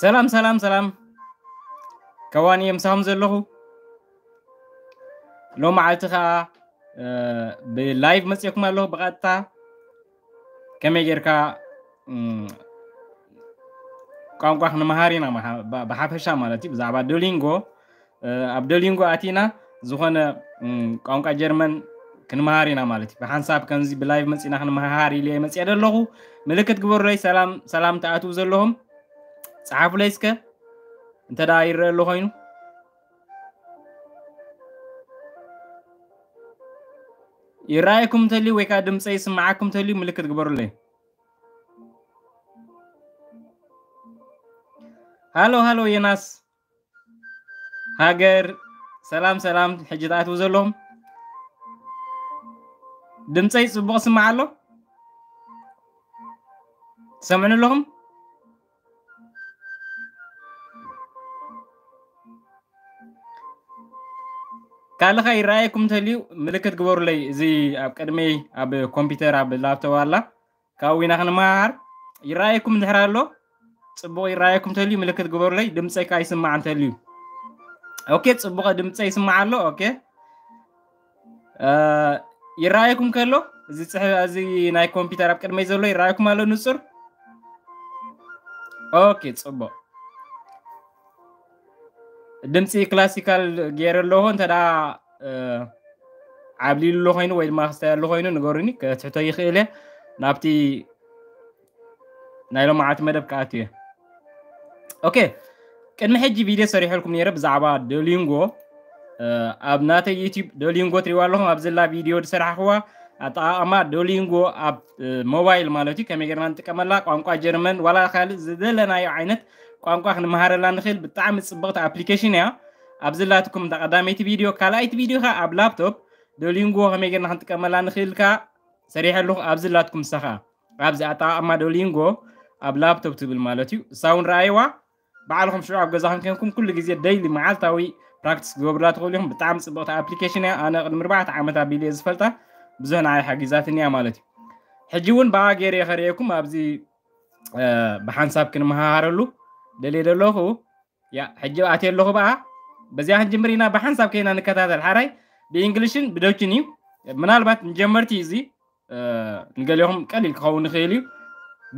ሰላም ሰላም ሰላም ከዋን እዮም ሳም ዘለኹ ሎ መዓልቲ ከዓ ብላይቭ መፅኩም ኣለኹ ብቐጥታ ከመይ ጌርካ ቋንቋ ክንመሃር ኢና ብሓፈሻ ማለት እዩ ብዛዕባ ዶሊንጎ ኣብ ዶሊንጎ ኣቲና ዝኾነ ቋንቋ ጀርመን ክንመሃር ኢና ማለት እዩ ብሓንሳብ ከምዚ ብላይቭ መፂና ክንመሃር ኢልየ መፅአ ዘለኹ ምልክት ግበሩ ሰላም ሰላም ተኣትዉ ዘለኹም ፀሓፍለይስከ እንተዳ ይርአ ኣሎ ኮይኑ ይረኣየኩም እንተልዩ ወይ ከዓ ድምፀ ይስማዓኩም እንተልዩ ምልክት ግበሩለይ ሃሎ ሃሎ የናስ ሃገር ሰላም ሰላም ሕጂ ተኣትዉ ዘለኹም ድምፀይ ፅቡቅ ስማዕ ኣሎ ትሰምዑን ኣለኹም ካልእ ኸ ይረኣየኩም እንተልዩ ምልክት ግበሩለይ እዚ ኣብ ቅድሚ ኣብ ኮምፒተር ኣብ ላፕቶፕ ኣላ ካብኡ ኢና ክንመሃር ይረኣየኩም እንድሕር ኣሎ ፅቡቅ ይረኣየኩም እንተልዩ ምልክት ግበሩለይ ድምፀይ ካ ይስማዕ እንተልዩ ኦኬ ፅቡቅ ድምፀ ይስማዕ ኣሎ ኦኬ ይረኣየኩም ከሎ እዚ ፅሕፈ እዚ ናይ ኮምፒተር ኣብ ቅድመይ ዘሎ ይረኣየኩም ኣሎ ንፁር ኦኬ ፅቡቅ ድምፂ ክላሲካል ገይረ ኣለዎ እንተዳ ዓብሊሉ ኣሎ ኮይኑ ወይ ድማ ክስተያሉ ኮይኑ ንገሩኒ ከትሕቶ ይኽእል እየ ናብቲ ናይ ሎማዓቲ መደብ ከኣት እየ ኦኬ ቅድሚ ሕጂ ቪድዮ ሰሪሐልኩም ነረ ብዛዕባ ደሊንጎ ኣብ ናተ ዩቲብ ደሊንጎ ትሪእዋ ኣለኹም ኣብዘላ ቪድዮ ድሰራሕኽዋ أطعامات دولينغو أب موبايل مالتي كم يجرمان تكمل لك قانقا جرمن ولا خالد زدلنا يا عينت قانقا خن مهارة لان خيل بتعمل صبغة أبليكيشن يا أبزلاتكم دا قداميت فيديو كلايت فيديو خا أب لابتوب دولينغو هم يجرنا خن تكمل لان خيل كا سريح اللغ أبزلاتكم سخا أبز أطعام دولينغو أب لابتوب تبل مالتي ساون رأيوا بعلكم شو عب جزاهم كنكم كل جزية دايلي معال تاوي براكتس جبرات قولهم بتعمل صبغة أبليكيشن أنا قد مربعت عملتها بلي زفلتها بزناي حجزاتني مالتي حجون باغيري خريكم ابزي آه، بحان سابكن مهارلو دليل له يا حجي اتي له بقى بزي حجي مرينا بحان سابكينا نكتاتل حراي بانجلشن بدوتشني منالبات مجمرتي زي آه، نقليهم قليل كون خيلي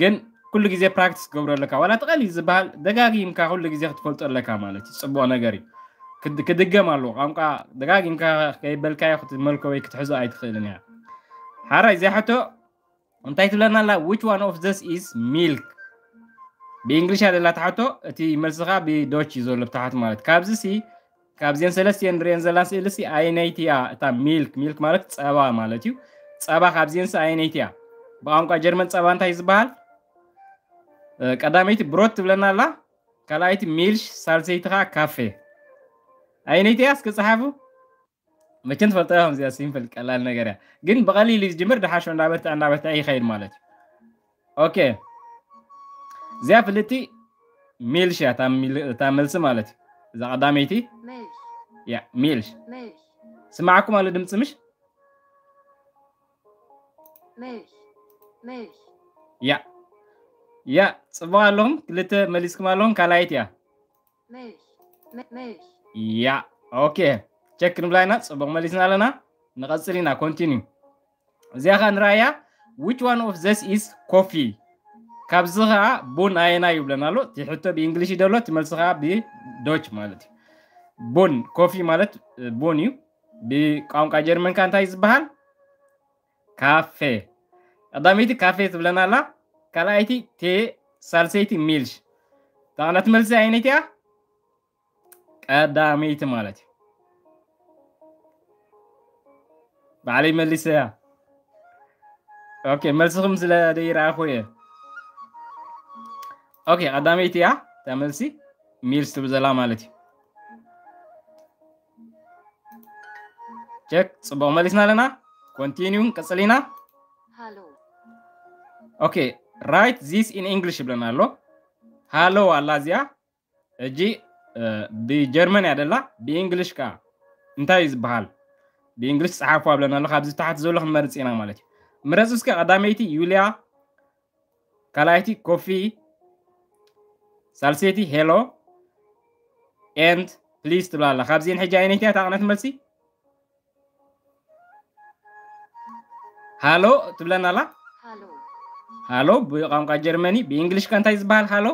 ግን ኩሉ ግዜ ፕራክቲስ ገብረለካ ዋላ ጥቐሊል ዝበሃል ደጋጊምካ ኩሉ ግዜ ክትፈልጦ ኣለካ ማለት እዩ ፅቡቅ ነገር እዩ ክድገም ኣለዎ ቋንቋ ደጋጊምካ ከይበልካዮ ክትመልኮ ወይ ክትሕዞ ኣይትኽእልን እያ ሓራይ ዘይሕቶ እንታይ ትብለና ኣላ ዊች ዋን ኦፍ ዘስ ኢዝ ሚልክ ብእንግሊሽ ኣደላ ታሕቶ እቲ መልስኻ ብዶች እዩ ዘሎ ብታሕቲ ማለት ካብዚ ሲ ካብዚአን ሰለስትየን ንሪአን ዘለና ስእሊ ሲ ኣየነይቲ እያ እታ ሚልክ ሚልክ ማለት ፀባ ማለት እዩ ፀባ ካብዚአን ሲ ኣየነይቲ እያ ብቋንቋ ጀርመን ፀባ እንታይ ዝበሃል ቀዳመይቲ ብሮት ትብለና ኣላ ካልኣይቲ ሚልሽ ሳልሰይቲ ከዓ ካፌ عينيتي اسك صحافو مكن فلتهم زياسين في الكلال نجرة جن بغالي لي جمر دحاش من لعبت عن لعبت أي خير مالك أوكي زي فلتي ميلش يا تام ميل تام ميلس مالك إذا قداميتي ميلش يا ميلش ميلش سمعكم على دمت سمش ميلش ميلش يا يا صباح لهم كلت مليسكم لهم كلايت يا ميلش ميلش Ya oke cekin belanak sebab malisin alana nakasalina continue zia raya which one of this is coffee kabsa bun aina yublan alut yaitu the english yublan alut yublan bi yaitu the english yublan alut yaitu the english bun coffee malut eh, bun bi the kaungka german kanta yublan alut cafe, yaitu the cafe yublan alut kalau the teh yublan alut milk the cafe yublan alut yaitu ቀዳሜይቲ ማለት እዩ ባዕለይ መሊሰ እያ ኦኬ መልስኩም ስለደይረኣኹ እየ ኦኬ ቀዳመይቲ እያ እታ መልሲ ሚልስ ትብ ዘላ ማለት እዩ ቸክ ፅቡቅ መሊስና ኣለና ኮንቲኒዩ ቅፅል ኢና ኦኬ ራይት ዚስ ኢን እንግሊሽ ይብለና ኣሎ ሃሎ ኣላ እዚኣ ሕጂ ብጀርመን እያ ደላ ብእንግሊሽ ከዓ እንታይ እዩ ዝበሃል ብእንግሊሽ ፀሓፉ ኣብለና ኣሎ ካብዚ ታሕቲ ዘሎ ክንመርፅ ኢና ማለት እዩ ምረፅ እስከ ቀዳመይቲ ዩልያ ካልኣይቲ ኮፊ ሳልሰይቲ ሄሎ ኤንድ ፕሊዝ ትብላ ኣላ ካብዚአን ሕጂ ዓይነይቲ እያ ታቕነት መልሲ ሃሎ ትብለና ኣላ ሃሎ ብቋንቋ ጀርመኒ ብእንግሊሽ ከ እንታይ ዝበሃል ሃሎ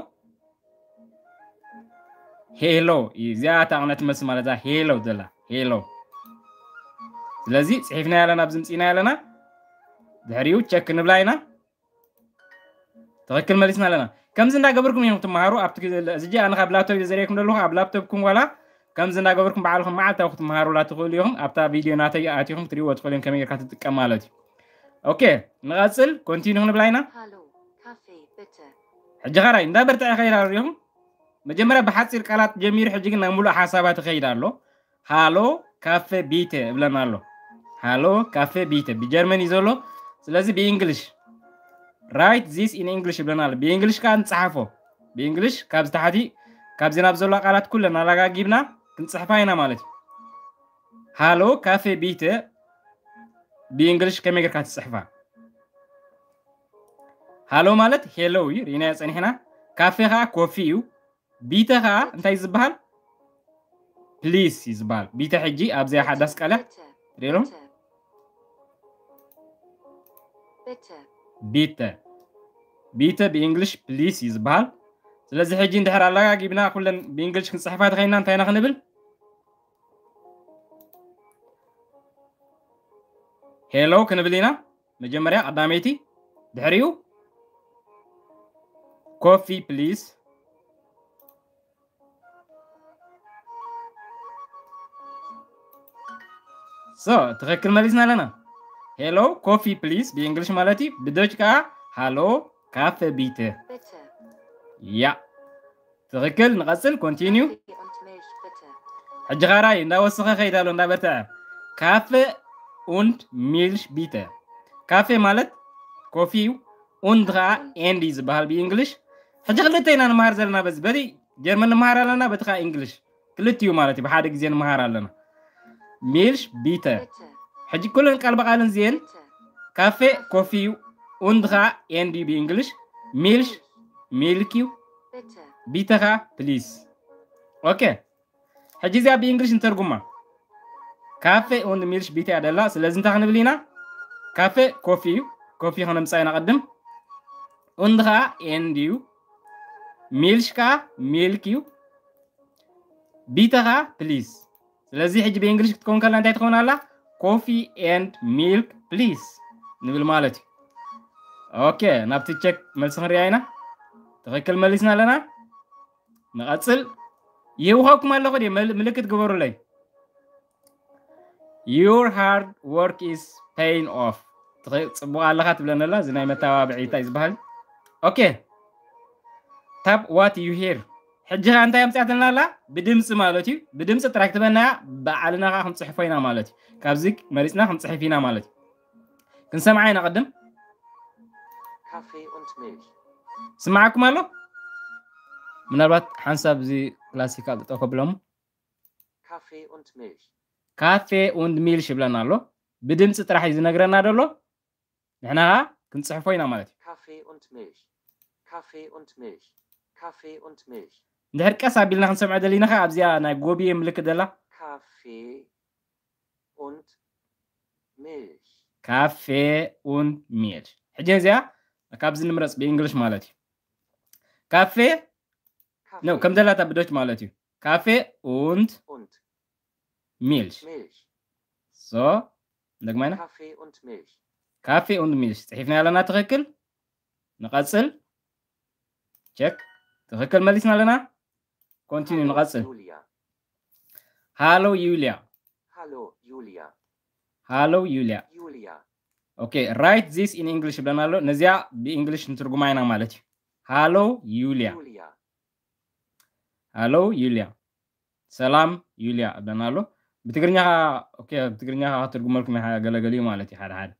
ሄሎ እዚኣ ኣቕነ ትመስል ማለት እዛ ሄሎ ዘላ ሄሎ ስለዚ ፅሒፍና ያለና ብዝምፅኢና ኣለና ድሕሪኡ ቸክ ንብላ ኢና ትክክል መሊስና ኣለና ከምዚ እንዳገበርኩም እዮም ክትመሃሩ እዚ ኣነ ካብ ላፕቶፕ ዘርእየኩም ዘለኹ ኣብ ላፕቶፕኩም ዋላ ከምዚ እንዳገበርኩም በዓልኩም መዓልታዊ ክትመሃሩላ ትኽእሉ ኢኹም ኣብታ ቪድዮ ናተይ ኣትኹም ትርእይዎ ትኽእሉ እዮም ከመይ ርካ ትጥቀም ማለት እዩ ኦኬ ንቐፅል ኮንቲኒ ክንብላ ኢና ሕጂ ካራይ እንዳበርትዐ ኸይዳ ሪኹም መጀመሪያ በሐፂር ቃላት ጀሚር ሕጂ ግን ሙሉ ሓሳባት እኸይዳሎ ሃሎ ካፌ ቢቴ እብለን ኣሎ ሃሎ ካፌ ቢቴ ብጀርመን እዩ ዘሎ ስለዚ ብእንግሊሽ ራይት ዚስ ኢን እንግሊሽ እብለን ኣሎ ብእንግሊሽ ከዓ ንፅሓፎ ብእንግሊሽ ካብ ዝተሓቲ ካብዚ ናብ ዘሎ ቃላት ኩለን ኣረጋጊብና ክንፅሕፋ ኢና ማለት እዩ ሃሎ ካፌ ቢቴ ብእንግሊሽ ከመይ ጌርካ ትፅሕፋ ሃሎ ማለት ሄሎ እዩ ርኢናዮ ፀኒሕና ካፌ ከዓ ኮፊ እዩ ቢተኸዓ እንታይ ዝበሃል ፕሊስ እዩ ዝበሃል ቢተ ሕጂ ኣብዘይ ሓዳስ ቃላት ሪሎም ቢተ ቢተ ብእንግሊሽ ፕሊስ እዩ ዝበሃል ስለዚ ሕጂ እንድሕር ኣላጋጊብና ኩለን ብእንግሊሽ ክንፅሕፋ ተኸይና እንታይ ኢና ክንብል ሄሎ ክንብል ኢና መጀመርያ ቀዳመይቲ ድሕሪኡ ኮፊ ፕሊስ so ትክክል መሊስና ለና ሄሎ ኮፊ ፕሊስ በእንግሊሽ ማለት ብዶች ካ ሃሎ ካፌ ቢት ያ ትክክል ንቐፅል ኮንቲኒዩ ሕጂ ኻራይ እንዳወስኸ ኸይድ ኣሎ እንዳበርተ ካፌ ኡንድ ሚልሽ ቢተ ካፌ ማለት ኮፊ ኡንድ ከዓ ኤንዲ ዝበሃል ብእንግሊሽ ሕጂ ክልተ ኢና ንመሃር ዘለና በዚ በቲ ጀርመን ንመሃር ኣለና በቲ ከዓ እንግሊሽ ክልትዩ ማለት እዩ ብሓደ ግዜ ንመሃር ኣለና ميلش بيتا حجي كلن قال قالن زين كافي كوفي اوندرا ان دي بانجلش ميلش ميلكيو بيتا غا بليز اوكي حجي زي بانجلش نترجمها كافي وند ميلش بيتا ادلا سلازن تاخن بلينا كافي كوفي كوفي هنا مصاينا قدم اوندرا ان ديو ميلش كا ميلكيو بيتا بليز ስለዚህ ሕጂ ብእንግሊሽ ክትከውን ከላ እንታይ ትኸውናላ ኮፊ ኤንድ ሚልክ ፕሊዝ ንብል ማለት እዩ ኦኬ ናብቲ ቸክ መልሲ ክንሪያ ኢና ትኽክል መሊስና ኣለና ንቐፅል ይውሃኩም ኣለኹ ድ ምልክት ግበሩለይ ዩር ሃርድ ወርክ ኢዝ ፔይን ኦፍ ፅቡቅ ኣለካ ትብለን ኣላ እዚ ናይ መተባብዒ እንታይ ዝበሃል ኦኬ ታብ ዋት ዩ ሄር ሕጂ እንታይ የምፅኣት ዘለና ኣላ ብድምፂ ማለት እዩ ብድምፂ ጥራሕ ክትበና በዓልና ከዓ ክንፅሕፎ ኢና ማለት እዩ ካብዚ መሪፅና ክንፅሕፍ ኢና ማለት እዩ ክንሰምዓ ኢና ቅድም ስማዓኩም ኣሎ ምናልባት ሓንሳብ እዚ ክላሲካ ዝጠኮ ብሎሞ ካፌ ኡንድ ሚልሽ ይብለና ኣሎ ብድምፂ ጥራሕ እዩ ዝነግረና ደሎ ንሕና ከዓ ክንፅሕፎ ኢና ማለት እዩ ካፌ ኡንድ ሚልሽ ካፌ ኡንድ ሚልሽ ካፌ ኡንድ ሚልሽ ندير كاس عبيلنا غنسمع دلينا خا عبزيا انا غوبي يملك دلا كافي und milch كافي und milch حجين زيا كابز نمرس بانجلش مالتي كافي نو كم دلا تبدوش مالتي كافي und und milch milch so نقمنا كافي und milch كافي und milch تحيفنا على نتركل نقصل تشك تركل مالتنا لنا, لنا. ኮንቲኒ ንቐፅል ሃሎ ዩልያ ሃሎ ዩልያ ኦኬ ራይት ዚስ ኢን እንግሊሽ ብለናሎ ነዚያ ብእንግሊሽ ንትርጉማ ኢና ማለት እዩ ሃሎ ዩልያ ሃሎ ዩልያ ሰላም ዩልያ ብለናሎ ብትግርኛ ብትግርኛ ክትርጉመልኩም ገለገል እዩ ማለት እዩ ሓደ ሓደ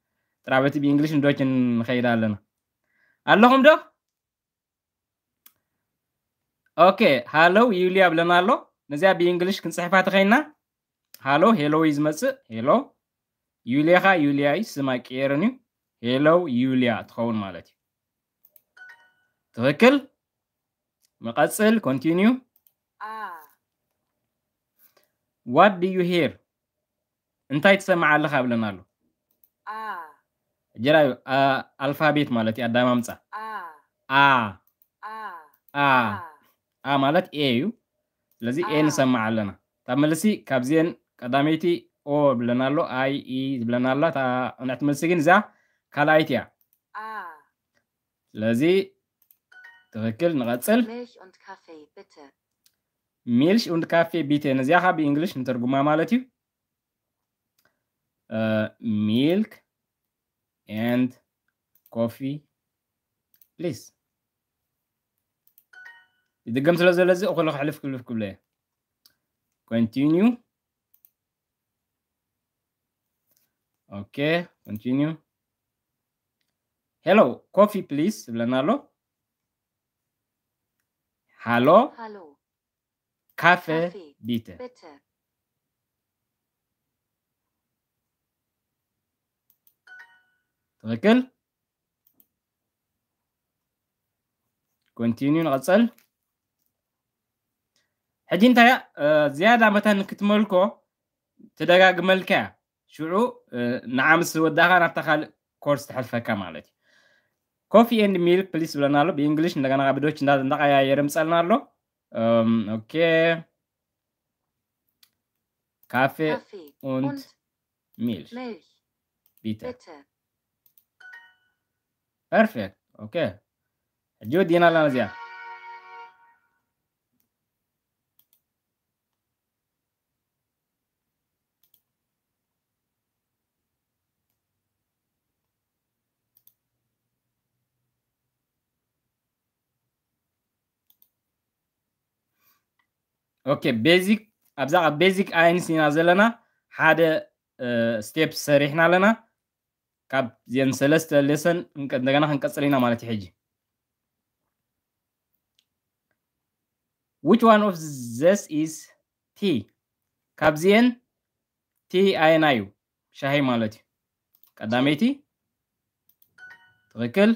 ጥራበቲ ብእንግሊሽ ንዶች ንኸይዳ ኣለና ኣለኹም ዶ اوكي هالو يوليا بلنا الله نزيا بإنجليش كنصحفها تخينا هالو هيلو يزمسء هيلو يوليا خا يوليا اي سما كيرني هيلو يوليا تخون مالتي تذكر مقصل continue آه. what do you hear انتي تسمع لك بلنا له آه. جراي آه. الفابيت مالتي قدام امصا آه. آه. آه. آه. آه. ኣ ማለት ኤ እዩ ስለዚ ኤ ንሰማዕ ኣለና እታ መልሲ ካብዚአን ቀዳመይቲ ኦ ዝብለና ኣሎ ኣይ ኢ ዝብለና ኣላ እታ ንዕቲ መልሲ ግን እዛ ካልኣይቲ እያ ስለዚ ትክክል ንቀፅል ሚልሽ ኡንድ ካፌ ቢቴ ነዚኣ ካ ብእንግሊሽ ንትርጉማ ማለት እዩ ሚልክ ኤንድ ኮፊ ፕሊዝ اذا قمت لازم لازم اقول لك حلف كل كله continue okay continue hello coffee please بلانالو hallo hallo Kaffee, Kaffee bitte. bitte. تغكل continue نغسل حجين تايا آه، زيادة مثلا كتملكو تدقق ملكا شعو آه، نعم سوى الدهغة نبتخل كورس تحلفة كمالك كوفي اند ميل بليس بلا نالو بإنجليش ندقنا غابدوش نداد ندقا يا يرم سأل نالو اوكي كافي und ميل بيتا بيتا بيرفكت اوكي جو دينا لنا زيادة ኦኬ ቤዚክ ኣብዛዕባ ቤዚክ ኣይንስ ኢና ዘለና ሓደ ስቴፕ ሰሪሕና ኣለና ካብ እዚአን ሰለስተ ሌሰን እንደገና ክንቀፅል ኢና ማለት እዩ ሕጂ which one of this is t ካብዚአን ቲ ኣየና እዩ ሻሂ ማለት እዩ ቀዳመይቲ ትክክል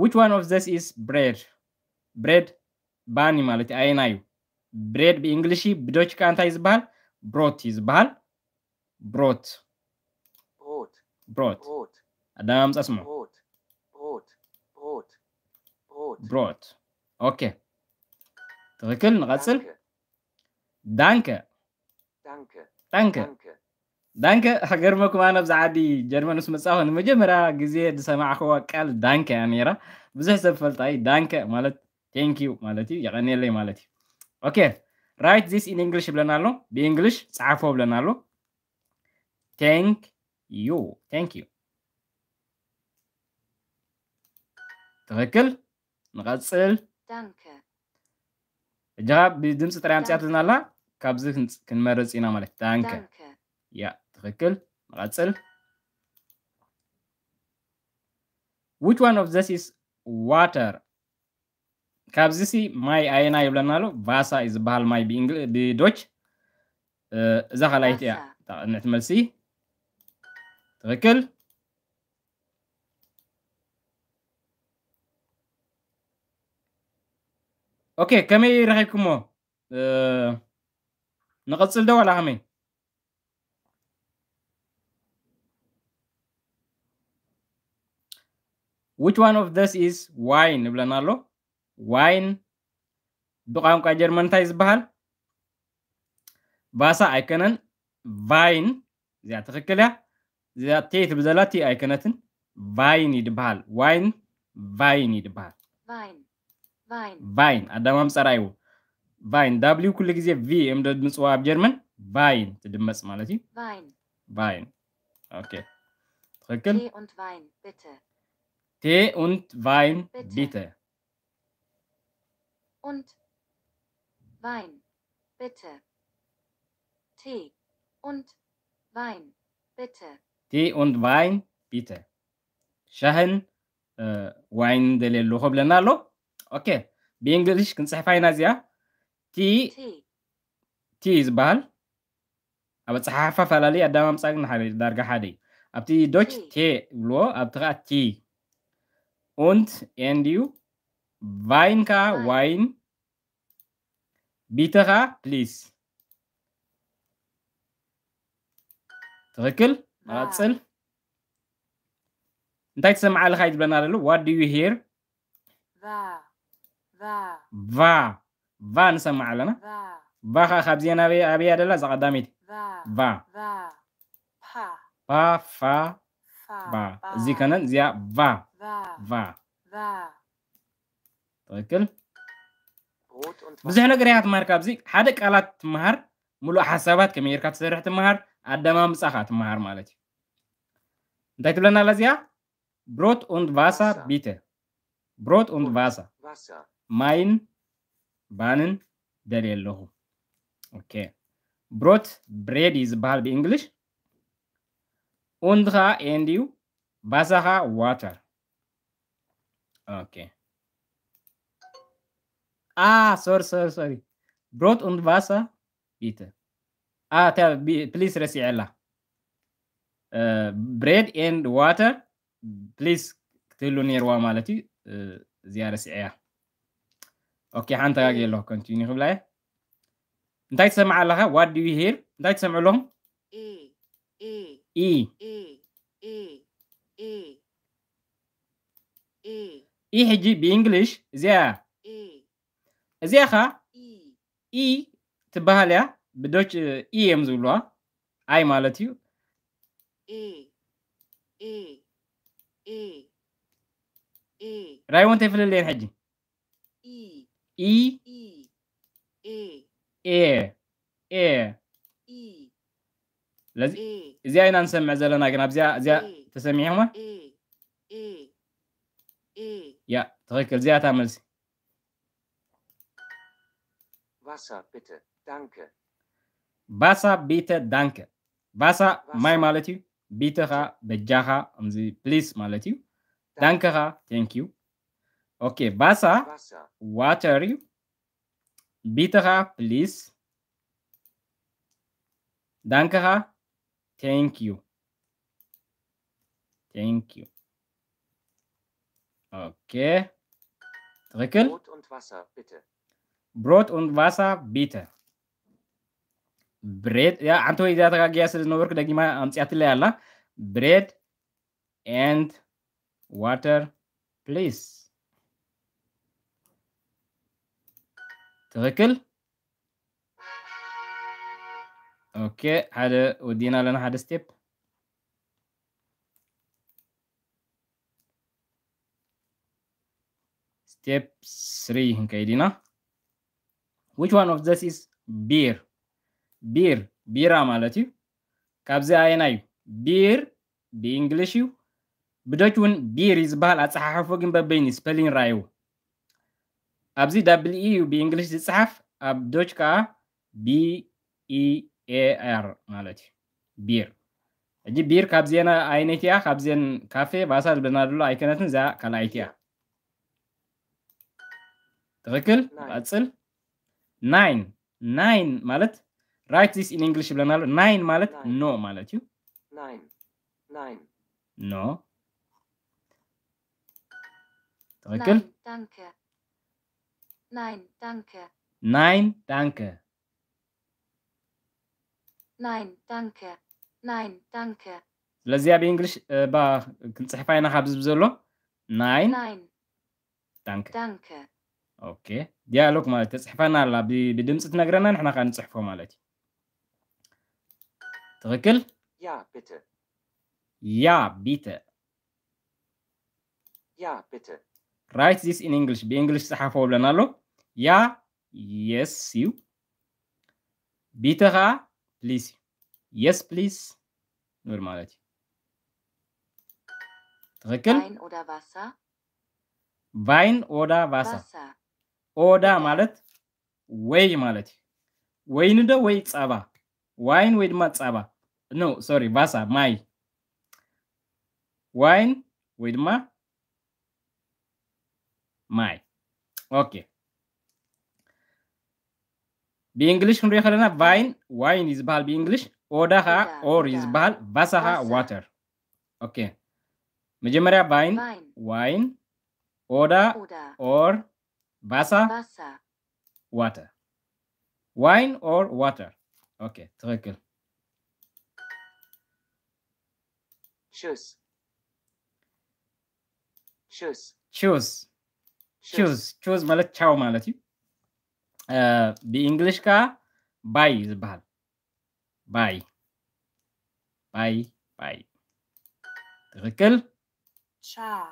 which one of this is bread bread ባኒ ማለት እዩ ኣይና እዩ ብሬድ ብእንግሊሽ ብዶች ከዓ brought ዝበሃል ብሮት brought brought ብሮት ብሮት brought ስሙ ብሮት ኦኬ ትክክል ንቐፅል ዳንከ ዳንከ ዳንከ ሃገርመኩም ኣነ ብዛዓዲ ጀርመን ምስ መፃኹ ንመጀመርያ ግዜ ዝሰማዕኽዎ ቃል ዳንከ እያ ነይራ ብዙሕ ሰብ ፈልጣይ ዳንከ ማለት ቴንክ ዩ ማለት እዩ ይቀኒየለይ ማለት እዩ ኦኬ ራይት ዚስ ኢን እንግሊሽ ይብለና ኣሎ ብእንግሊሽ ፀሓፎ ብለና ኣሎ ቴንክ ዩ ቴንክ ዩ ትክክል ንቐፅል እጃ ብድምፂ ጥራይ ኣምፅያትልና ኣላ ካብዚ ክንመርፅ ኢና ማለት ዳንከ ያ ትክክል ንቐፅል which one of this is water ካብዚ ማይ ኣየና ይብለና ኣሎ ቫሳ እዩ ዝበሃል ማይ ብዶች እዛ ካልኣይቲ እያ ጠቕነት መልሲ ትክክል ኦኬ ከመይ ረኺብኩሞ ንቐፅል ደ ዋላ ከመይ which one of this is wine ንብለና ኣሎ ዋይን ብቋንቋ ጀርመን እንታይ ዝበሃል ባሳ ኣይኮነን ቫይን እዚኣ ትክክል እያ እዚኣ ቴ ትብ ቲ ኣይኮነትን ቫይን እዩ ድበሃል ዋይን ቫይን እዩ ድበሃል ቫይን ኣዳማም ፀራይዎ ቫይን ዳብሊው ኩሉ ግዜ ቪ እዮም ድምፅዋ ኣብ ጀርመን ቫይን ትድመፅ ማለት እዩ ቫይን ኦኬ ትኽክል ቴ ኡንት ቫይን ቢተ und Wein, bitte. Tee und Wein, bitte. Tee und Wein, bitte. ሻህን ዋይን እንደሌሎ ከብለና ኣሎ ኦኬ ብእንግሊሽ ክንፅሕፋ ኢና እዚኣ ቲ ቲ ዝበሃል ኣብ ኣፀሓሕፋ ፈላለዩ ኣዳማምፃ ግን ዳርጋ ሓደ እዩ ኣብቲ ዶች ቴ ይብልዎ ኣብቲ ከዓ ቲ ኡንት ኤንድ እዩ Weinka, Wein. Bitterer, please. ትክክል ማፅል እንታይ ትሰምዓ ኣለካ እዩ ዝብለና ዘሎ ዋት ዩ ሄር ቫ ቫ ንሰምዓ ኣለና ቫ ከዓ ካብዚአ ናበይ ኣበያ ደላ እዛ ቀዳሚት ቫ ፋ ፋ ባ እዚ ከነን እዚኣ ቫ ቫ ትክክል ብዙሕ ነገር ኢኻ ትምሃርካ ኣብዚ ሓደ ቃላት ትምሃር ሙሉእ ሓሳባት ከመይ ርካ ትሰርሕ ትምሃር ኣዳማምፃኻ ትምሃር ማለት እዩ እንታይ ትብለና ኣላ እዚኣ ብሮት ኡንድ ቫሳ ቢተ ብሮት ኡንድ ቫሳ ማይን ባንን ደልየ ኣለኹ ብሮት ብሬድ እዩ ዝበሃል ብእንግሊሽ ኡንድ ከዓ ኤንድ እዩ ቫሳ ከዓ ዋተር ኦኬ Ah, sorry, sorry, sorry. Brought on Vasa, Peter. Ah, tell, be, please, Resi Allah. Äh, uh, bread and water, please, تلوني يروى مالتي uh, زيارة سعيها. اوكي حنت قاعد له كونتينيو خبلاي انت تسمع لها وات دو يو هير انت تسمع لهم اي اي اي اي اي اي اي حجي بانجلش زي እዚኣ ከዓ ኢ ትበሃል እያ ብዶች ኢ እዮም ዝብልዋ ኣይ ማለት እዩ ራይ እውን ተይፍለለየን ሕጂ ኢ ኤ ኤ ስለዚ እዚኣ ኢና ንሰምዕ ዘለና ግን ኣብዚኣ እዚኣ ተሰሚሖማ ያ ትኽክል እዚኣታ መልሲ Wasser, bitte, danke. Wasser, bitte, danke. Wasser, my maletu. Bitte, ha, bejaha, and the please, maletu. Danke, ha, thank you. Okay, Wasser, Wasser. water you. Bitte, ha, please. Danke, ha, thank you. Thank you. Okay. Drückel. Brot und bitte. Brood und Wasser bitte. Bread, ja, Anto, ich hatte gegessen, nur wirklich, da ging mal ans Ertelella. Bread and water, please. Okay, اوكي هذا ودينا لنا هذا ستيب ستيب 3 هنكايدينا ዊች ዋን ኦፍ ዘስ ኢዝ ቢር ቢር ቢራ ማለት እዩ ካብዚ ኣየና እዩ ቢር ብእንግሊሽ እዩ ብደች እውን ቢር እዩ ዝበሃል ኣፀሓሕፎ ግን በበይኒ ስፐሊን ራእይዎ ኣብዚ ዳብል እዩ ብእንግሊሽ ዝፅሓፍ ኣብ ዶች ከዓ ቢኢኤር ማለት እዩ ቢር ሕጂ ቢር ካብዚአን ዓይነት እያ ካብዚአን ካፌ ባሳ ዝብለና ዘሎ ኣይኮነትን እዛ ካልኣይቲ እያ ትኽክል ቀፅል ናይን ናይን ማለት ራይት ዚስ ኢን እንግሊሽ ብለናል። ናይን ማለት ኖ ማለት እዩ ኖ ትክክል። ናይን ዳንከ ናይን ዳንከ ናይን ዳንከ ስለዚ ኣብ እንግሊሽ ክንፅሕፋ ኢና ካብ ዝብ ዘሎ ናይን ዳንከ ዳንከ ኦኬ ዲያሎግ ማለት ተፅሒፈና ኣላ ብድምፂ ትነግረና ንሕና ከዓ ንፅሕፎ ማለት እዩ ትኽክል ያ ቢተ ራይት ዚስ ኢን እንግሊሽ ብእንግሊሽ ፅሓፎ ብለና ኣሎ ያ የስ እዩ ቢተ ከዓ ፕሊስ እዩ የስ ፕሊስ ንብል ማለት እዩ ትኽክል ቫይን ኦዳ ቫሳ ኦዳ ማለት ወይ ማለት ወይን ደ ወይ ጸባ ዋይን ወይ ድማ ጸባ ኖ ሶሪ ባሳ ማይ ዋይን ወይ ድማ ማይ ኦኬ ብእንግሊሽ ክንሪኦ ከለና ቫይን ዋይን እዩ ዝበሃል ብእንግሊሽ ኦዳ ከዓ ኦር እዩ ዝበሃል ባሳ ከዓ ዋተር ኦኬ መጀመርያ ቫይን ዋይን ኦዳ ኦር Basa? Basa. Water. Wine or water? Okay, très cool. Choose. Choose. Choose. Choose. Choose. Choose. Choose. Choose. Choose. Uh, be English car. Buy is bad. Buy. Buy. Buy. Trickle. Cha.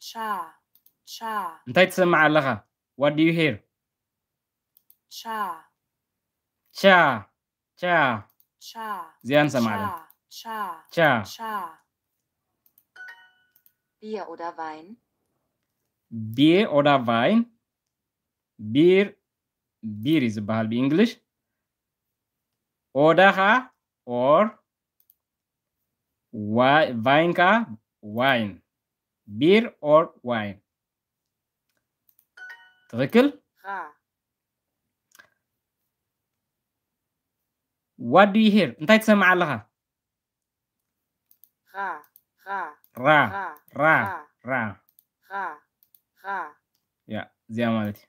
Cha cha ntay tsema alaga what do you hear cha cha cha cha zian sama cha cha cha cha bier oder wein bier oder wein bier bier is bahal bi english oder ha or wine ka wine beer or wine ትክክል። ዋት ዱ ዩ ሄር እንታይ ትሰምዕ ኣለኻ? ራ ራ ራ ያ እዚኣ ማለት እዩ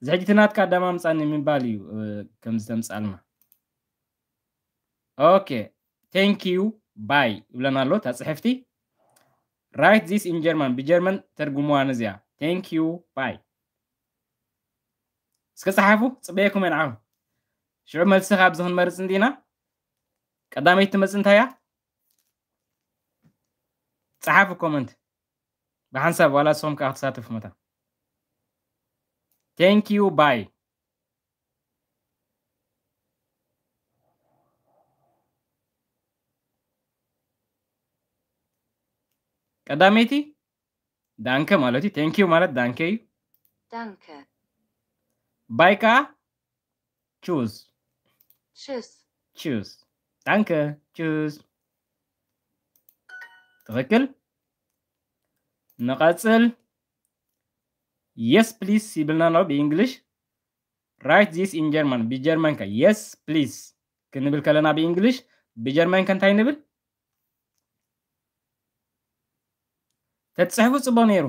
እዚ ሕጂ ትናትካ ኣዳማ ምፃኒ የሚባል እዩ ከምዚ ተምፃልና ኦኬ ቴንክ ዩ ባይ ይብለና ኣሎ እታ ፅሕፍቲ ራይት ዚስ ኢን ጀርመን ብጀርመን ተርጉምዋን እዚኣ ثانك يو باي ስከፀሓፉ ፅበየኩም የንዓኹ ሽዑ መልሲ ካብ ዝኽን መርፅ እንዲና ቀዳመይቲ መፅ እንታይ እያ ፀሓፉ ኮመንት ብሓንሳብ ዋላ ስኹም ከዓ ክትሳተፉ መታ ቴንክ ዩ ባይ ቀዳመይቲ ዳንከ ማለት እዩ ቴንኪዩ ማለት ዳንከ እዩ ዳንከ ባይ ቹዝ ቹዝ ቹዝ ዳንከ ቹዝ ትክክል ንቐፅል የስ ፕሊስ ይብልና ኣሎ ብኢንግሊሽ ራይት ዚስ ኢን ጀርመን ብጀርመን ከ የስ ፕሊስ ክንብል ከለና ብኢንግሊሽ ብጀርመን ከ እንታይ ንብል ተፅሕፉ ፅቡቅ ነይሩ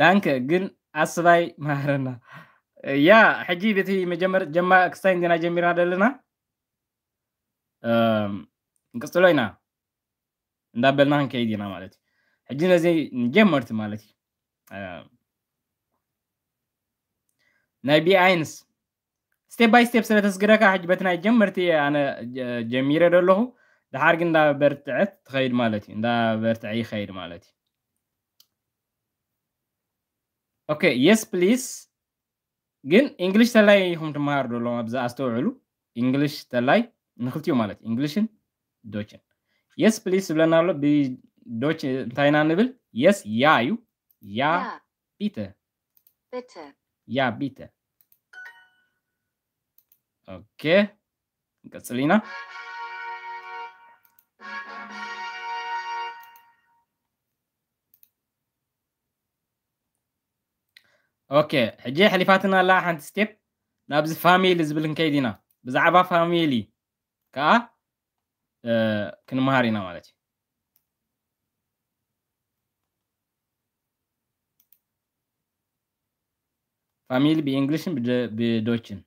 ዳንከ ግን ኣስባይ ማረና ያ ሕጂ በቲ መጀመር ጀማ ክስታይ እንትና ጀሚርና ዘለና ንቅፅሎ ኢና እንዳበልና ክንከይድ ኢና ማለት እዩ ሕጂ ነዚ ንጀመርቲ ማለት እዩ ናይ ቢኣይንስ ስቴፕ ባይ ስቴፕ ስለተስግረካ ሕጂ በቲ ናይ ጀመርቲ ኣነ ጀሚረ ደለኹ ድሓር ግን በርትዐት ትኸይድ ማለት እዩ እንዳ በርትዐ ይኸይድ ማለት እዩ ኦኬ የስ ፕሊስ ግን እንግሊሽ ተላይ ይኹም ትመሃር ደሎም ኣብዚ ኣስተውዕሉ እንግሊሽ ተላይ ንክልትዩ ማለት እዩ እንግሊሽን ዶችን የስ ፕሊስ ዝብለና ሎ ብዶች እንታይና ንብል የስ ያ እዩ ያ ቢተ ያ ቢተ ኦኬ እንቀጽልና ኦኬ ሕጂ ሕሊፋትና ኣላ ሓንቲ ስቴፕ ናብዚ ፋሚሊ ዝብል ክንከይድ ኢና ብዛዕባ ፋሚሊ ከዓ ክንመሃር ኢና ማለት እዩ ፋሚሊ ብኢንግሊሽን ብዶችን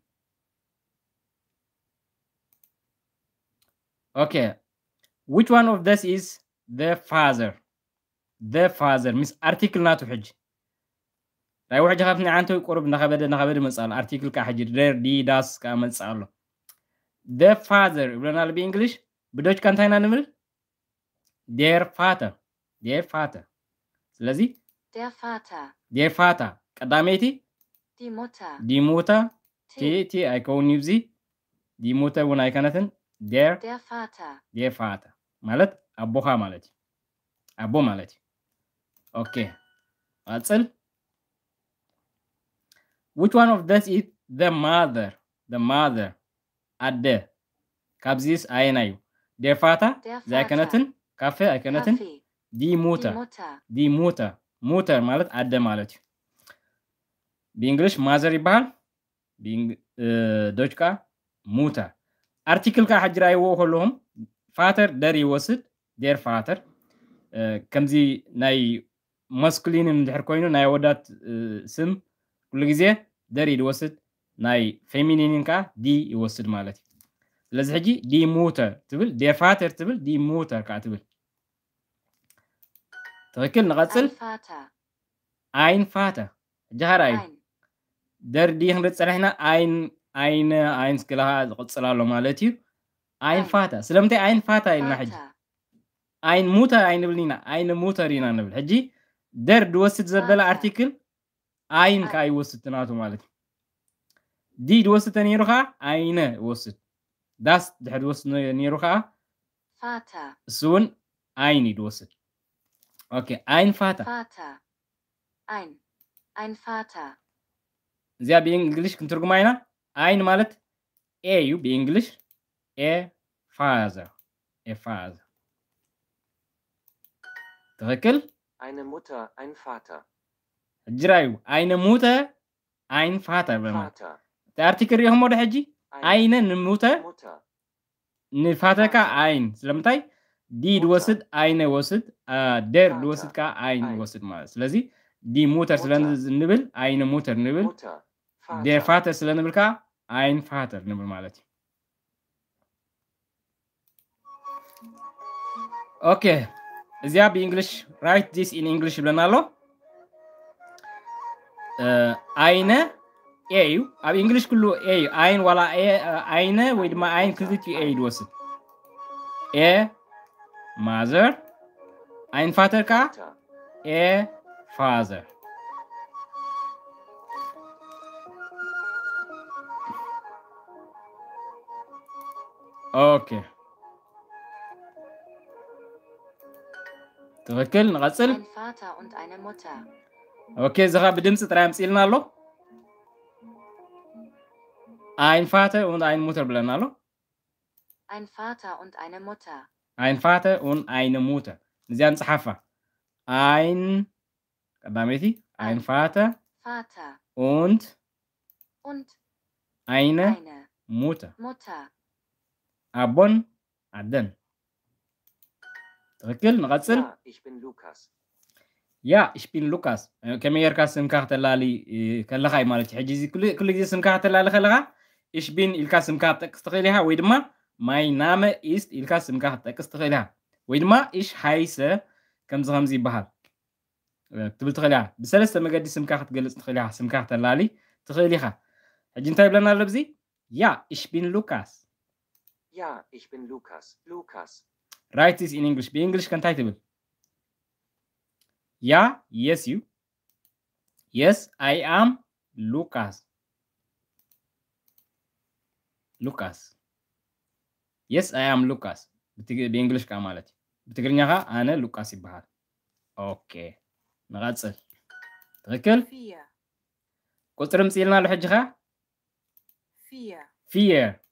Okay. Which one of this is the father? The father. Miss article ናቱ ሕጂ ናይ ውሕጂ ካብቲ ንዓንቲ ቁርብ እናኸበደ እናኸበደ መፅእ ኣሎ ኣርቲክል ከዓ ሕጂ ደር ዲ ዳስ ከዓ መፅእ ኣሎ ደ ፋዘር ይብለናል ብእንግሊሽ ብዶች ካ እንታይ ኢና ንብል ዴር ፋተ ዴር ፋተ ስለዚ ዴር ፋታ ቀዳመይቲ ዲሞታ ዲሞታ ኣይከውን እዩ ብዚ ዲሞታ እውን ኣይከነትን ዴር ዴር ፋታ ማለት አቦኻ ማለት አቦ ማለት ኦኬ ቀጽል which one of this is the mother the mother ኣደ ካብዚስ ኣየናዩ ዴር ፋታ ዘኣከነትን ካፌ ኣይከነትን ዲሙታ ዲሙታ ሙተር ማለት ኣደ ማለት እዩ ብእንግሊሽ ማዘር ይበሃል ዶች ከዓ ሙተር article حجر hajira e wo holom father dari wasid their father كمزي ناي ماسكولين دحر كوينو ناي ودات سم كل جزء داري يوسد ناي فيمينين كا دي يوسد مالتي لازم حجي دي موتر تبل دي فاتر تبل دي موتر كا تبل تذكر نغسل عين فاتر جهر عين در دي هنرد صرحنا عين ዓይን ዓይን ስክልኻ ዝቕፅላሎ ማለት እዩ ዓይን ፋታ ስለምንታይ ዓይን ፋታ ኢልና ሕጂ ዓይን ሙተር ኣይንብልኒና ዓይን ሙተር ኢና ንብል ሕጂ ደር ድወስድ ዘበለ ኣርቲክል ዓይን ከዓ ይወስድ ትናቱ ማለት እዩ ዲ ድወስድ ነይሩ ከዓ ዓይነ ይወስድ ዳስ ድሕድ ወስድ ነይሩ ከዓ እሱ እውን ዓይን እዩ ድወስድ ኦኬ ዓይን ፋታ ዓይን ፋታ እዚኣ ብእንግሊሽ ክንትርጉማ ኢና አይን ማለት ኤ ዩ በእንግሊሽ ኤ ፋዘር ኤ ፋዘር ትክክል። አይነ ሙተር አይን ፋተር እጅራዩ አይነ ሙተር አይን ፋተር በማለት አርቲክል ሪሆም ወደ ሕጂ አይነ ንሙተ ንፋተካ አይን ስለምታይ ዲድ ወስድ አይነ ወስድ ደር ወስድ ካ አይን ወስድ ማለት ስለዚህ ዲ ሙተር ስለንብል አይነ ሙተር ንብል Der Vater ስለንብል ከዓ አይን ፋተር ንብል ማለት እዩ ኦኬ እዚኣ ብእንግሊሽ ራይት ዲስ ኢን እንግሊሽ ይብለና ኣሎ ኣይነ ኤ እዩ ኣብ እንግሊሽ ኩሉ ኤ እዩ ኣይን ዋላ ኣይነ ወይ ድማ ኣይን ክልትኡ ኤ ይድወስድ ኤ ማዘር ኣይን ፋተር ከዓ ኤ ፋዘር اوكي ትክክል ንቐፅል ኦኬ እዚ ኸ ብድምፂ ጥራይ ኣምፂኢልና ኣሎ ein Vater und eine Mutter bleiben, hallo? Ein Vater und eine Mutter. Ein Vater und eine Mutter. Sie haben Zahafa. Ein, Dameti, ein Vater. Vater. Und. Und. Eine. eine Mutter. Mutter. ኣቦን ኣደን ትክክል ንቐፅል ያ ኢሽፒን ሉካስ ከመይ ጌርካ ስምካ ክተላሊ ከለካ እዩ ማለት እዩ ሕጂ ኩሉ ግዜ ስምካ ክተላሊ ከለካ ኢሽቢን ኢልካ ስምካ ክጠቅስ ትኽእል ኢኻ ወይ ድማ ማይ ናመ ኢስት ኢልካ ስምካ ክጠቅስ ትኽእል ኢኻ ወይ ድማ ኢሽ ሃይሰ ከምዚ ከምዚ ይበሃል ክትብል ትኽእል ኢኻ ብሰለስተ መገዲ ስምካ ክትገልፅ ትኽእል ኢኻ ስምካ ክተላሊ ትኽእል ኢኻ ሕጂ እንታይ ይብለና ኣሎ ብዚ ያ ኢሽቢን ሉካስ Yeah, ich bin Lucas. Lucas. Write this in English. Be English contactable. Yeah, yes, you. Yes, I am Lucas. Lucas. Yes, I am Lucas. بإنجلش كمالتي. بتقرنيها أنا لوكاس يبهار. أوكي. نغاتسل. تذكر؟ فيا. قلت رمسي لنا لحجها؟ Fear. Fear.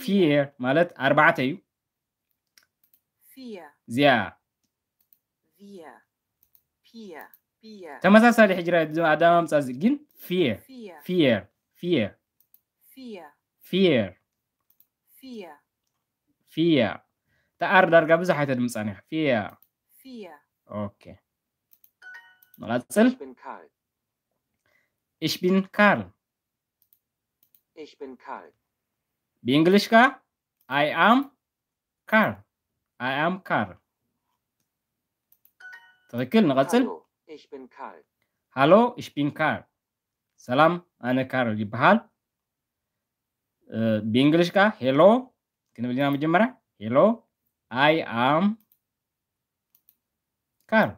ፊር ማለት ኣርባዕተ እዩ እዚኣ ተመሳሳሊ ሕጅራ ኣዳማምፃ እዚ ግን ፊር ፊር ፊር ፊር ፊያ ተኣር ዳርጋ ብዙሕ ኣይተ ድምፃን እያ ፊያ ኦኬ ንቐፅል እሽቢን ካል እሽቢን ካል Di English I am car. I am car. Terkil, ngatil. Ich bin Karl. Halo, ich bin Karl. Salam, ana Karl. Di bahal. Eh, di uh, Hello. Kena beli nama jemara. Hello. I am Karl.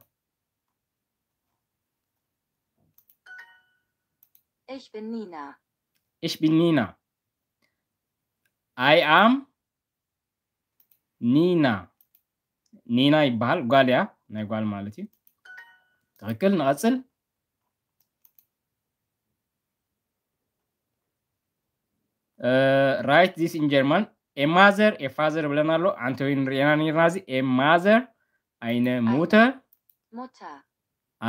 Ich bin Nina. Ich bin Nina. አይ አም ኒና ኒና ይበሃል ጓልያ እያ ናይ ጓል ማለት እዩ ትክክል ንቐፅል ራይት ዚስ ኢን ጀርማን ኤማዘር ኤፋዘር ብለና ኣሎ ኣንተ ወይ ንሪአና ነርና እዚ ኤማዘር ኣይነ ሙተር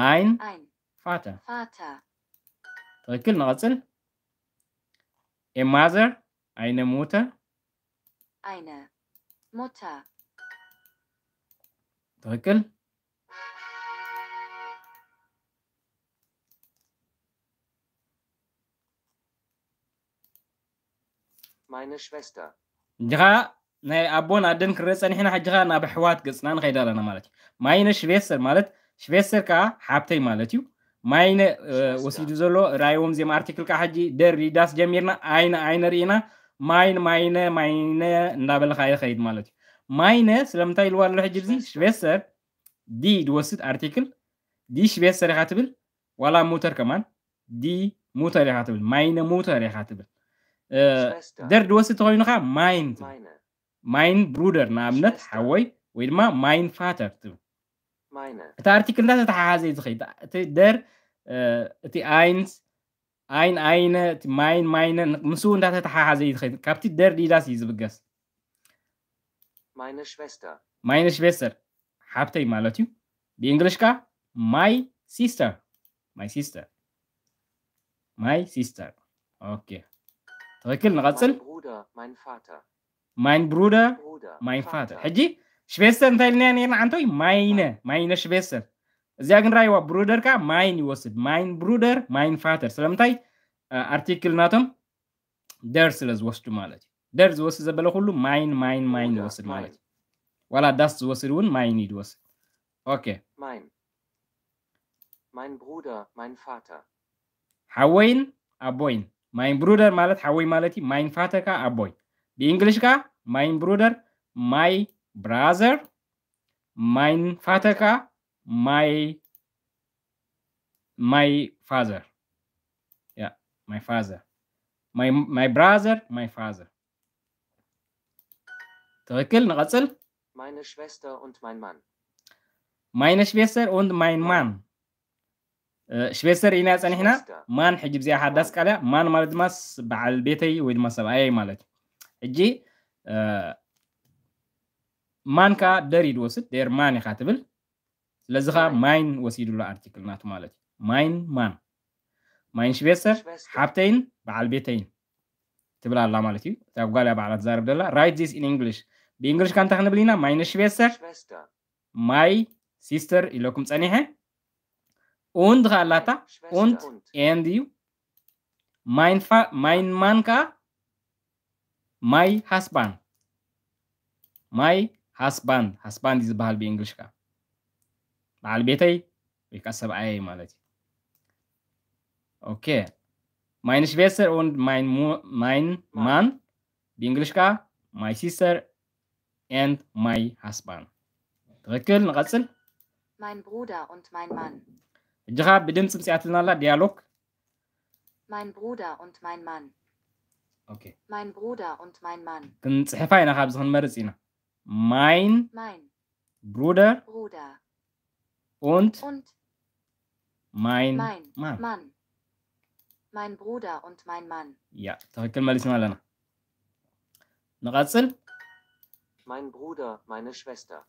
ኣይን ፋተ ትክክል ንቐፅል ኤማዘር ኣይነ ሙተር eine Mutter. Drücken. Meine Schwester. جرا نه أبونا دن كرس أنا هنا حجرا أنا بحوات قصنا أنا خيدار أنا مالك ماين شويسر مالت شويسر كا حابتي مالتيو ماين آه، وسيدو زلو رايوم زي ما أرتكل كا حجي در ريداس جميرنا أين أين ماين ماينة ماينة نابل خير خير مالتي ماينة سلام تاي الوار لوح جرزي شويسر دي دوست ارتيكل دي شويسر يخاتبل ولا موتر كمان دي موتر يخاتبل ماينة موتر يخاتبل آه، در دوست هوي نخا ماين ماين برودر نابنت حوي ويدما ماين فاتر تو ماينة تا ارتيكل ده تتحازي تخي در آه، تي اينز عين عين ماين ماين مسون ده تتحا هذي تخيل كابتي دير دي لاس يز بقص ماين شفستر ماين شفستر حبتي مالتيو بإنجلش كا ماي سيستر ماي سيستر ماي سيستر اوكي تذكر نغسل ماين برودر ماين فاتر ماين برودر ماين فاتر حجي شفستر انتايل نيان يعني عن توي ماين ماين شفستر እዚያ ግን ራይዋ ብሩደር ካ ማይን ይወስድ ማይን ብሩደር ማይን ፋተር ስለምታይ አርቲክል ናቶም ደር ስለዝወስዱ ማለት እዩ ደር ዝወስድ ዘበለ ኩሉ ማይን ማይን ማይን ይወስድ ማለት እዩ ዋላ ዳስ ዝወስድ እውን ማይን እዩ ድወስድ ኦኬ ሓወይን ኣቦይን ማይን ብሩደር ማለት ሓወይ ማለት እዩ ማይን ፋተር ካ ኣቦይ ብእንግሊሽ ካ ማይን ብሩደር ማይ ብራዘር ማይን ፋተር ካ my my father yeah my father my my brother my father توكل نغسل meine Schwester und mein Mann meine Schwester und mein Mann شويسر إناس أنا هنا مان حجب زي أحد داس كلا مان مالد مس بعل بيتي ويد مس أي مالك حجي مان كا دريد وسط دير ماني خاتبل لزغا ماين وسيد الله ارتكل ناتو مالتي ماين مان ماين شبيسر حبتين بعالبيتين تبلا الله مالتي تقول يا بعلت زار عبد الله write this in English بإنجلش كان تخن بلينا ماين شبيسر ماي سيستر إلوكم تانيها أوند غالاتا أوند أند يو ماين فا ماين مان كا ماي هاسبان ماي هاسبان هاسبان ديز بحال بإنجلش كا مع البيتي بيتقسم اي مالتي اوكي meine Schwester und mein Mu mein Mann die بإنجليزيكا my sister and my husband ትክክል نقصل mein Bruder und mein Mann እጅኻ ብድምፂ ምፅያትልና ኣላ ዲያሎግ mein Bruder und mein Mann Okay. Mein Bruder und mein Mann. ክንፅሕፋ ኢና ካብዚ ክንመርፅ ኢና. Mein, mein Bruder, Bruder und, und mein, mein Mann. Mann. Mein Bruder und mein Mann. Ja, توكل مالي اسمها لنا. نغسل. Mein Bruder, meine Schwester.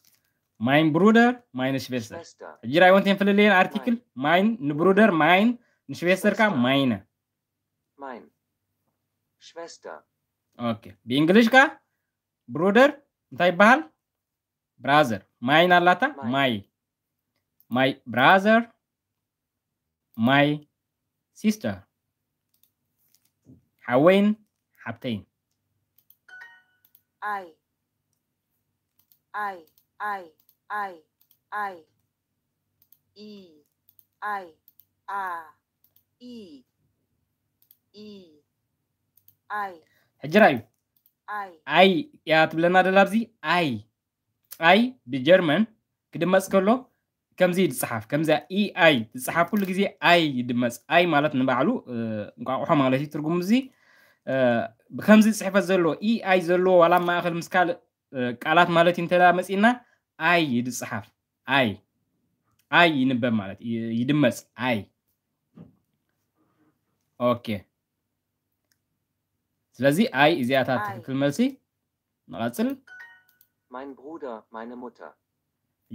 Mein Bruder, meine Schwester. Schwester. جرى وانت في الليل artikel mein Bruder, mein Schwester ka meine. Mein. Schwester. Okay. Wie Englisch, Bruder, እንታይ ይባሃል? Brother. ማይን አላታ ማይ my brother, my sister. Hawain, Habtain. I, I, I, I, I, E, I, A, E, E, I. I, I. Ya, I. I, I, I, I. I I, I, I, ከምዚ ዝፅሓፍ ከምዚ ኢኣይ ዝፅሓፍ ኩሉ ግዜ ኣይ ይድመፅ ኣይ ማለት ንባዕሉ እንቋቑሖ ማለት እዩ ትርጉሙ እዚ ብከምዚ ዝፅሕፈት ዘለዎ ኢኣይ ዘለዎ ዋላ ማእኸል ምስ ካልእ ቃላት ማለት እዩ እንተ መፂና ኣይ ይድፅሓፍ ኣይ ኣይ ይንበብ ማለት ይድመፅ ኣይ ኦኬ ስለዚ ኣይ እዚኣታ ትክክል መልሲ ንቐፅል ማይን ብሩደር ማይነ ሙተር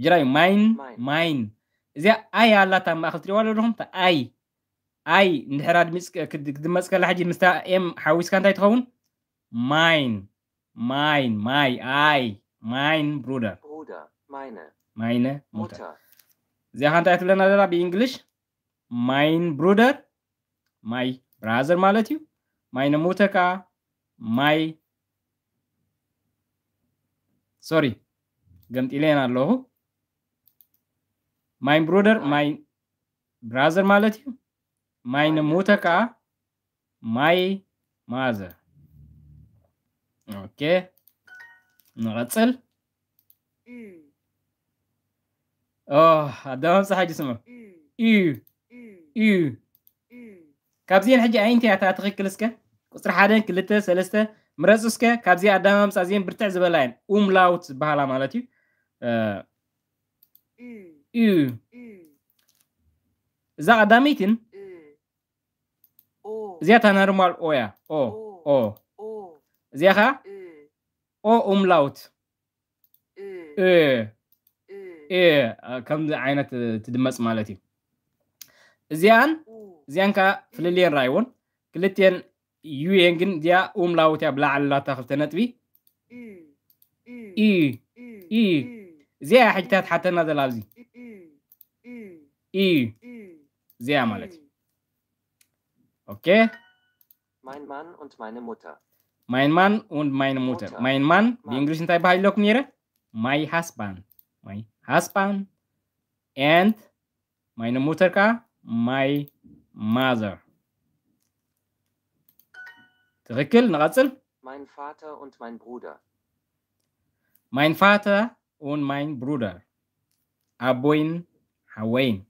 ጅራይ ማይን ማይን እዚኣ ኣይ ኣላታ ማእኸል ትሪእዋ ኣለኹም ኣይ ኣይ ንድሕራ ክትመፅእ ከላ ሕጂ ምስ ኤም ሓዊስካ እንታይ ትኸውን ማይን ማይን ማይ ኣይ ማይን ብሩደር ማይነ ሞተር እዚኣ ካ እንታይ ትብለና ዘላ ብእንግሊሽ ማይን ብሩደር ማይ ብራዘር ማለት እዩ ማይነ ሞተር ከዓ ማይ ሶሪ ገምጢለየና ኣለኹ ማይን ብሮደር ማይ ብራዘር ማለት እዩ ማይን ሞተ ከዓ ማይ ማዘር ኦኬ ንቐፅል ኣዳም ሓጂ ስሙ እዩ እዩ ካብዚአን ሕጂ ኣይንታይ እታ ትክክል እስከ ቁፅሪ ሓደን ክልተ ሰለስተ ምረፅ እስከ ካብዚ ኣዳማምፃ እዚአን ብርትዕ ዝበላ የን ኡምላውት ዝበሃላ ማለት እዩ U. Zaga da mitin? Ziyata normal oya. O. O. Ziyaha? O umlaut. Ö. Ö. كم عينة تدمس مالتي. زيان زيان كا فللين رايون كلتين يو ينجن ديا أملاوتيا بلا على تخفت نتبي إي إي زي حاجتات حتى نادل Ü. Sehr mal. Okay? Mein Mann und meine Mutter. Mein Mann und meine Mutter. Mutter. Mein Mann, Mann. die englischen Teil behalten My husband. My husband. And meine Mutter ka my mother. تغكل نغسل Mein Vater und mein Bruder. Mein Vater und mein Bruder. Abuin Hawain.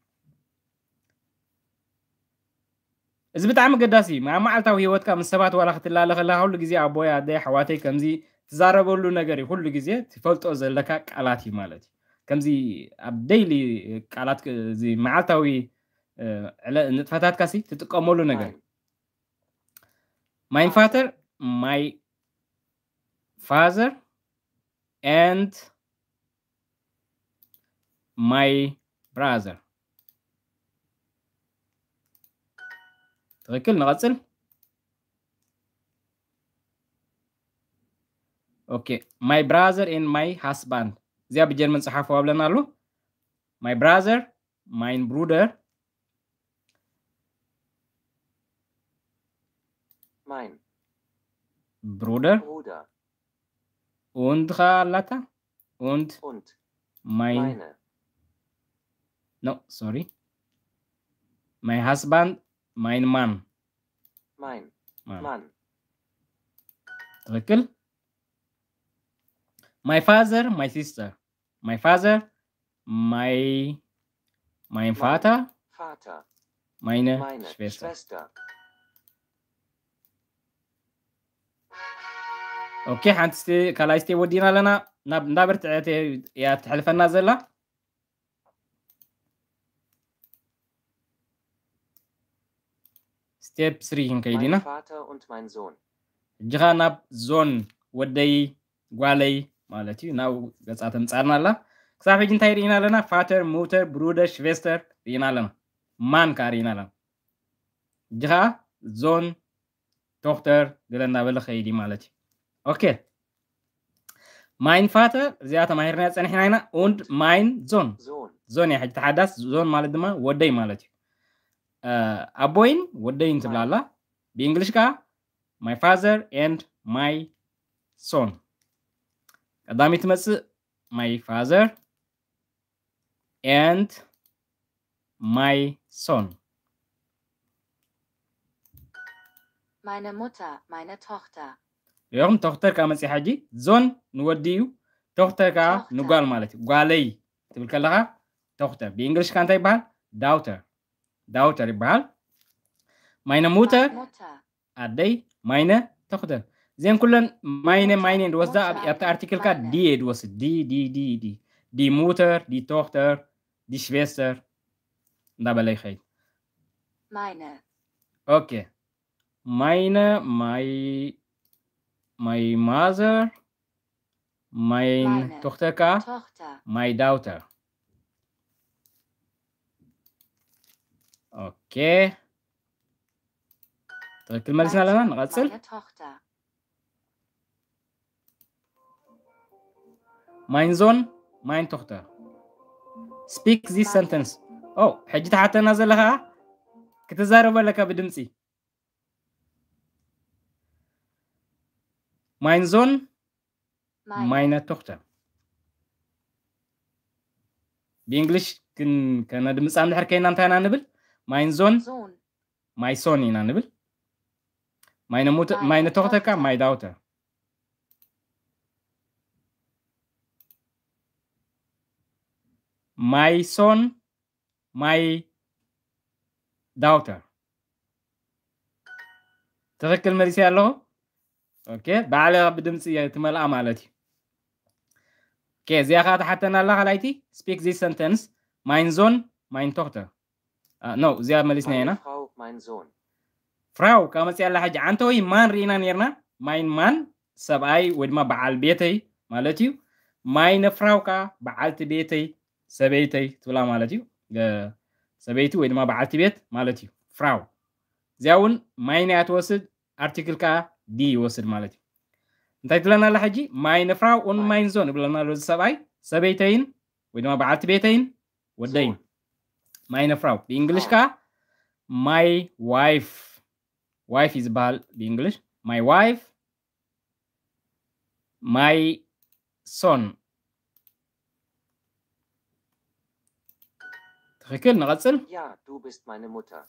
እዚ ብጣዕሚ ገዳሲ እዩ መዓልታዊ ሂወትካ ምስ ሰባት ዋላ ክትላለ ከለካ ኩሉ ግዜ ኣቦይ ኣደይ ኣሕዋተይ ከምዚ ትዛረበሉ ነገር እዩ ኩሉ ግዜ ትፈልጦ ዘለካ ቃላት እዩ ማለት እዩ ከምዚ ኣብ ደይሊ ቃላት እዚ መዓልታዊ ንጥፈታትካ ሲ ትጥቀመሉ ነገር እዩ ማይ ፋተር ማይ ፋዘር ኤንድ ማይ ብራዘር Trekkel, Narazil. Okay, my brother and my husband. እዚያ በጀርመን ጸሐፈዋ ብለናሉ። ማይ ብራዘር ማይን ብሩደር ማይን ብሩደር ኡንድ ካላታ ኡንድ ማይን ኖ ሶሪ ማይ ሃስባንድ Mein Mann. Mein Mann. Mann. ትክክል my father my sister my father my mein Vater Vater meine, meine Schwester. Schwester اوكي حنتستي كلايستي ودينا لنا نابرت يا تحلفنا زلا step 3 hin kaydina እጅኻ ናብ ዞን ወደይ ጓለይ ማለት እዩ ናብ ገፃ ተምፃርና ኣላ ክሳብ ሕጂ እንታይ ርኢና ኣለና ፋተር ሞተር ብሩደር ሽቨስተር ርኢና ኣለና ማን ከዓ ርኢና ኣለና እጂ ከዓ ዞን ዶክተር ገለ እናበለ ከይዲ ማለት እዩ ኦኬ ማይን ፋተር እዚኣ ተማሂርና ፀኒሕና ኢና ኡንድ ማይን ዞን ዞን እያ ሕጂ ተሓዳስ ዞን ማለት ድማ ወደይ ማለት እዩ Uh, አቦይን ወደኝ ትብላላ በእንግሊሽ ጋ ማይ ፋዘር ኤንድ ማይ ሶን ቀዳሚ ትመጽእ ማይ ፋዘር ኤንድ ማይ ሶን ማይነ ሙታ ማይነ ቶክተ ሪኦም ቶክተር ከዓ መፅእ ሕጂ ዞን ንወዲ እዩ ቶክተር ከዓ ንጓል ማለት እዩ ጓለይ ትብል ከለካ ቶክተር ብእንግሊሽ ከዓ እንታይ ይበሃል ዳውተር dauter ibaal mayna dochter. adai mayna tokhda mijn kullan mayne was dat at ka di was die die die die di moeder die tochter die schwester da belay khay meine oké meine my my mother mijn dochterka, mijn dochter. Okay. Drücke mal das aneinander, Ratzel. Mein Sohn, meine Tochter. Speak this sentence. Oh, حجيت حتى نازل لها كتزارب لك بدمسي. Mein Sohn, meine Tochter. بإنجلش كن كان دمس عند حركينا انتهينا نبل ማይንዞን ማይ ሶን ኢና ንብል ማይነ ቶክተር ካ ማይ ዳውተር ማይ ሶን ማይ ዳውተር ትክክል መሊሰ ኣለኹ ኦኬ ባዕለ ብድምፂ ትመልኣ ማለት እዩ ኦኬ እዚኣ ከዓ ተሓተና ኣላ ካልኣይቲ ስፒክ ዚስ ሰንተንስ ማይን ዞን ማይን ቶክተር Uh, no sie haben es nicht Frau mein Sohn Frau kann man sie alle حاجة عنتو مان رينا نيرنا ماين مان سبعي ودما بعال بيتي مالتيو ماين فراوكا بعالت بيتي سبيتي تبلا مالتيو سبيتي ودما بعالت بيت مالتيو فراو زاون ماين اتوسد ارتكل كا دي يوسد مالتيو እንታይ ትብለና ሓጂ ማይ ንፍራውን ማይን ዞን ይብለና ሎ ሰብኣይ ሰበይተይን ወይ ድማ በዓልቲ ቤተይን ወደይን Meine Frau. Wie Englisch ka? My wife. Wife is Baal, wie Englisch. My wife. My son. Rekül, nasıl? Ja, du bist meine Mutter.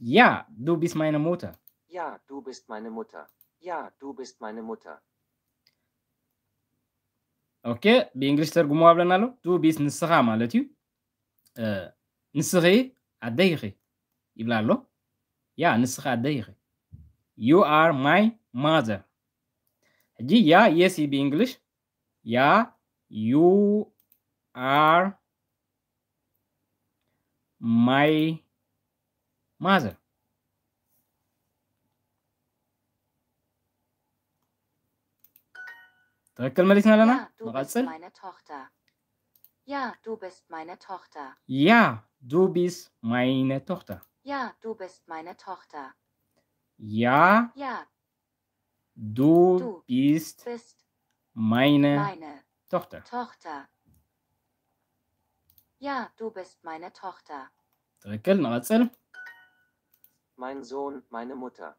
Ja, du bist meine Mutter. Ja, du bist meine Mutter. Ja, du bist meine Mutter. Okay, wie Englisch der ablanalo. Du bist nisra maletiyor. Nisri Adairi. Iblalo? Ja, Nisri Adairi. You are my mother. Haji, ja, yes, in English. Ja, you are my mother. تذكر مالك لنا؟ Ja, du bist meine Tochter. Ja, du bist meine Tochter. Ja, Du bist meine Tochter. Ja, du bist meine Tochter. Ja. Ja. Du, du bist, bist meine, meine Tochter. Tochter. Ja, du bist meine Tochter. Drücken, Rätsel. Mein Sohn, meine Mutter.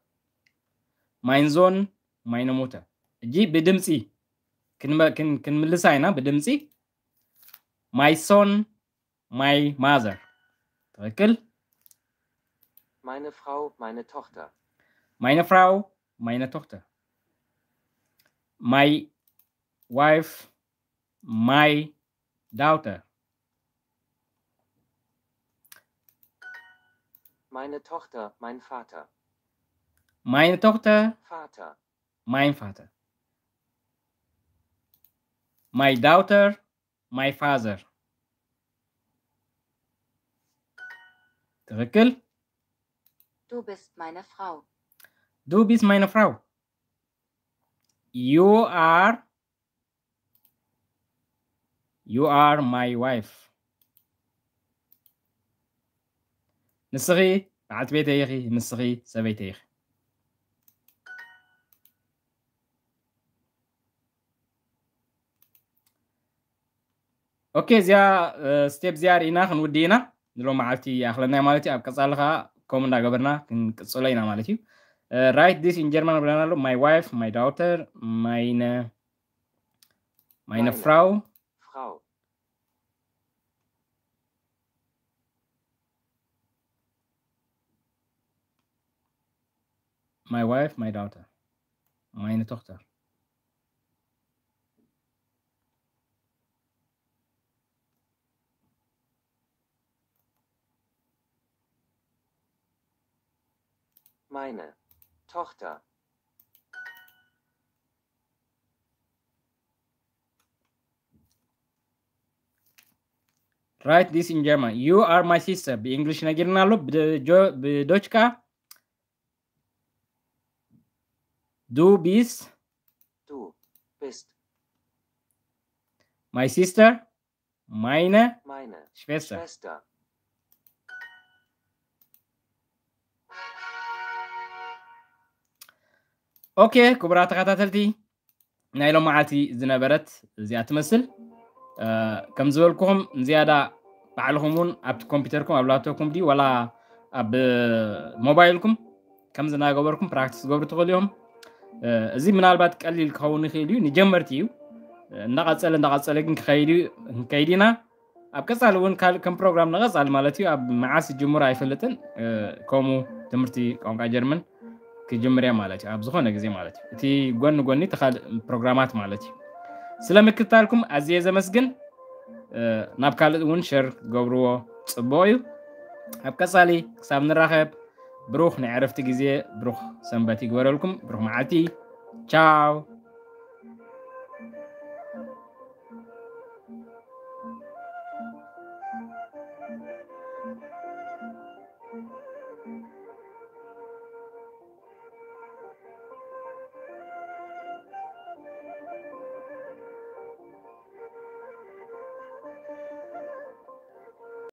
Mein Sohn, meine Mutter. Die sie. Können wir das sein, ኢና sie? ማይ ሶን ማይ ማዘር ትክክል። ማይነ ፍራው ማይነ ቶchter። ማይነ ፍራው ማይነ ቶchter. ማይ ዋይፍ ማይ ዳውተር Meine Tochter, mein Vater. Meine Tochter. Vater. Mein Vater. My daughter, my father. تفكر Du bist meine Frau. Du bist meine Frau. You are You are my wife. نصغي بعد بيت يا اخي نصغي سبيت يا اخي اوكي زيا ستيب آه، زيار هنا خنودينا ንሎ መዓልቲ ኣክለና ማለት እዩ ኣብ ቀፃልካ ከምኡ እንዳገበርና ክንቅፅሎ ኢና ማለት እዩ ራይት ዲስ ኢን ጀርማን ብለና ኣሎ ማይ ዋይፍ ማይ ዳውተር ማይነ ማይነ ፍራው ማይ ዋይፍ ማይ ዳውተር ማይነ ቶክተር meine Tochter. Write this in German. You are my sister. Be English na gina lo. the dochka. Du bist. Du bist. My sister. Mine. Meine. Schwester. Schwester. ኦኬ ክቡራ ተኸታተልቲ ናይ ሎም መዓልቲ ዝነበረት እዚኣ ትመስል ከም ዝበልኩኹም ንዝያዳ ባዕልኹም እውን ኣብቲ ኮምፒተርኩም ኣብ ላፕቶፕኩም ዲ ወላ ኣብ ሞባይልኩም ከም ዝናገበርኩም ፕራክቲስ ዝገብሩ ትኽእሉ እዮም እዚ ምናልባት ቀሊል ክኸውን ይኽእል እዩ ንጀመርቲ እዩ እንዳቐፀለ እንዳቐፀለ ግን ክንከይድ ኢና ኣብ ቀፃሊ እውን ካልእ ከም ፕሮግራም ንቐፃሊ ማለት እዩ ኣብ መዓስ ጅሙር ኣይፈልጥን ከምኡ ትምህርቲ ቋንቋ ጀርመን ክጀመርያ ማለት እዩ ኣብ ዝኾነ ግዜ ማለት እዩ እቲ ጎኒ ጎኒ ተኻልእ ፕሮግራማት ማለት እዩ ስለ ምክታልኩም ኣዝየ ዘመስግን ናብ ካልእ እውን ሸር ገብርዎ ፅቡቅ እዩ ኣብ ቀፃሊ ክሳብ ንራኸብ ብሩኽ ናይ ዕረፍቲ ግዜ ብሩኽ ሰንበት ይግበረልኩም ብሩኽ መዓልቲ ቻው